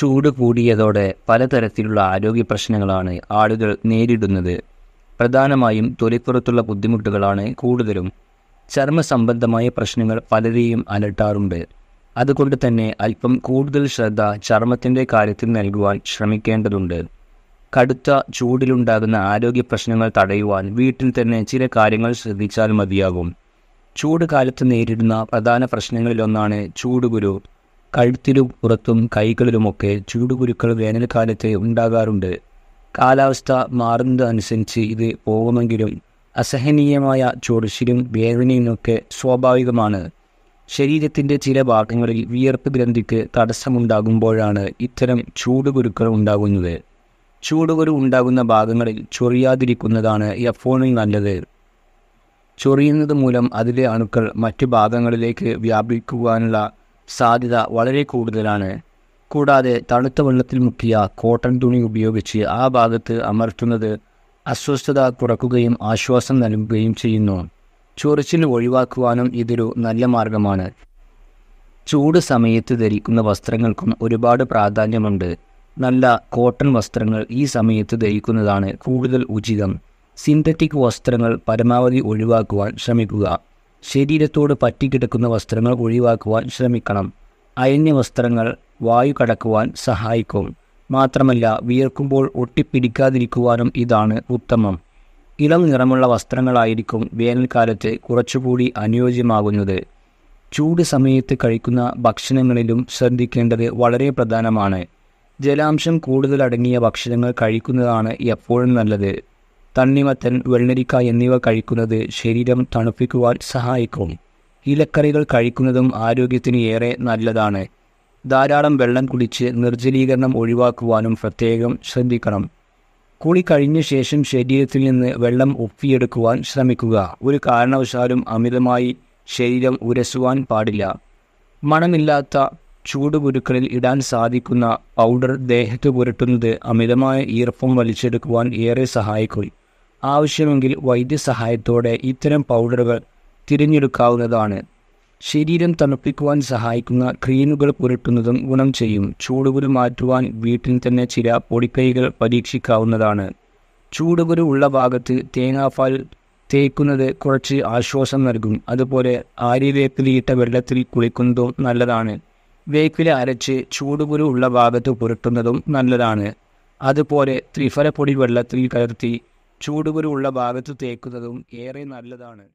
ചൂട് കൂടിയതോടെ പലതരത്തിലുള്ള ആരോഗ്യ പ്രശ്നങ്ങളാണ് ആളുകൾ നേരിടുന്നത് പ്രധാനമായും തൊലിപ്പുറത്തുള്ള ബുദ്ധിമുട്ടുകളാണ് കൂടുതലും ചർമ്മ സംബന്ധമായ പ്രശ്നങ്ങൾ പലരെയും അലട്ടാറുണ്ട് അതുകൊണ്ട് തന്നെ അല്പം കൂടുതൽ ശ്രദ്ധ ചർമ്മത്തിൻ്റെ കാര്യത്തിൽ നൽകുവാൻ ശ്രമിക്കേണ്ടതുണ്ട് കടുത്ത ചൂടിലുണ്ടാകുന്ന ആരോഗ്യ പ്രശ്നങ്ങൾ തടയുവാൻ വീട്ടിൽ തന്നെ ചില കാര്യങ്ങൾ ശ്രദ്ധിച്ചാൽ മതിയാകും ചൂട് കാലത്ത് നേരിടുന്ന പ്രധാന പ്രശ്നങ്ങളിലൊന്നാണ് ചൂടുകുരു കഴുത്തിലും പുറത്തും കൈകളിലുമൊക്കെ ചൂടുപുരുക്കൾ വേനൽക്കാലത്ത് ഉണ്ടാകാറുണ്ട് കാലാവസ്ഥ മാറുന്നതനുസരിച്ച് ഇത് പോകുമെങ്കിലും അസഹനീയമായ ചൊറിച്ചിലും വേദനയുമൊക്കെ സ്വാഭാവികമാണ് ശരീരത്തിൻ്റെ ചില ഭാഗങ്ങളിൽ വിയർപ്പ് ഗ്രന്ഥിക്ക് തടസ്സമുണ്ടാകുമ്പോഴാണ് ഇത്തരം ചൂടുപുരുക്കൾ ഉണ്ടാകുന്നത് ചൂടുപുരു ഉണ്ടാകുന്ന ഭാഗങ്ങളിൽ ചൊറിയാതിരിക്കുന്നതാണ് എഫോണിൽ നല്ലത് ചൊറിയുന്നത് മൂലം അതിലെ അണുക്കൾ മറ്റു ഭാഗങ്ങളിലേക്ക് വ്യാപിക്കുവാനുള്ള സാധ്യത വളരെ കൂടുതലാണ് കൂടാതെ തണുത്ത വെള്ളത്തിൽ മുക്കിയ കോട്ടൺ തുണി ഉപയോഗിച്ച് ആ ഭാഗത്ത് അമർത്തുന്നത് അസ്വസ്ഥത കുറക്കുകയും ആശ്വാസം നൽകുകയും ചെയ്യുന്നു ചൊറിച്ചിന് ഒഴിവാക്കുവാനും ഇതൊരു നല്ല മാർഗമാണ് ചൂട് സമയത്ത് ധരിക്കുന്ന വസ്ത്രങ്ങൾക്കും ഒരുപാട് പ്രാധാന്യമുണ്ട് നല്ല കോട്ടൺ വസ്ത്രങ്ങൾ ഈ സമയത്ത് ധരിക്കുന്നതാണ് കൂടുതൽ ഉചിതം സിന്തറ്റിക് വസ്ത്രങ്ങൾ പരമാവധി ഒഴിവാക്കുവാൻ ശ്രമിക്കുക ശരീരത്തോട് പറ്റിക്കിടക്കുന്ന വസ്ത്രങ്ങൾ ഒഴിവാക്കുവാൻ ശ്രമിക്കണം അയഞ്ഞ വസ്ത്രങ്ങൾ വായു കടക്കുവാൻ സഹായിക്കും മാത്രമല്ല വിയർക്കുമ്പോൾ ഒട്ടിപ്പിടിക്കാതിരിക്കുവാനും ഇതാണ് ഉത്തമം ഇളം നിറമുള്ള വസ്ത്രങ്ങളായിരിക്കും വേനൽക്കാലത്ത് കുറച്ചുകൂടി അനുയോജ്യമാകുന്നത് ചൂട് സമയത്ത് കഴിക്കുന്ന ഭക്ഷണങ്ങളിലും ശ്രദ്ധിക്കേണ്ടത് വളരെ പ്രധാനമാണ് ജലാംശം കൂടുതലടങ്ങിയ ഭക്ഷണങ്ങൾ കഴിക്കുന്നതാണ് എപ്പോഴും നല്ലത് തണ്ണിമത്തൻ വെള്ളരിക്ക എന്നിവ കഴിക്കുന്നത് ശരീരം തണുപ്പിക്കുവാൻ സഹായിക്കും ഇലക്കറികൾ കഴിക്കുന്നതും ആരോഗ്യത്തിന് ഏറെ നല്ലതാണ് ധാരാളം വെള്ളം കുടിച്ച് നിർജ്ജലീകരണം ഒഴിവാക്കുവാനും പ്രത്യേകം ശ്രദ്ധിക്കണം കുളി കഴിഞ്ഞ ശേഷം ശരീരത്തിൽ നിന്ന് വെള്ളം ഒപ്പിയെടുക്കുവാൻ ശ്രമിക്കുക ഒരു കാരണവശാലും അമിതമായി ശരീരം ഉരസുവാൻ പാടില്ല മണമില്ലാത്ത ചൂടുപുരുക്കളിൽ ഇടാൻ സാധിക്കുന്ന പൗഡർ ദേഹത്ത് പുരട്ടുന്നത് അമിതമായ ഈർപ്പം വലിച്ചെടുക്കുവാൻ ഏറെ സഹായിക്കും ആവശ്യമെങ്കിൽ വൈദ്യസഹായത്തോടെ ഇത്തരം പൗഡറുകൾ തിരഞ്ഞെടുക്കാവുന്നതാണ് ശരീരം തണുപ്പിക്കുവാൻ സഹായിക്കുന്ന ക്രീമുകൾ പുരട്ടുന്നതും ഗുണം ചെയ്യും ചൂടുകുരു മാറ്റുവാൻ വീട്ടിൽ തന്നെ ചില പൊടിക്കൈകൾ പരീക്ഷിക്കാവുന്നതാണ് ചൂടുകുരു ഉള്ള ഭാഗത്ത് തേങ്ങാപ്പാൽ തേക്കുന്നത് കുറച്ച് ആശ്വാസം നൽകും അതുപോലെ ആര്യവേപ്പിലിയിട്ട വെള്ളത്തിൽ കുളിക്കുന്നതും നല്ലതാണ് വേപ്പില അരച്ച് ചൂടുകുരു ഉള്ള ഭാഗത്ത് പുരട്ടുന്നതും നല്ലതാണ് അതുപോലെ ത്രിഫലപ്പൊടി വെള്ളത്തിൽ കലർത്തി ചൂടുകുരുള്ള ഭാഗത്ത് തേക്കുന്നതും ഏറെ നല്ലതാണ്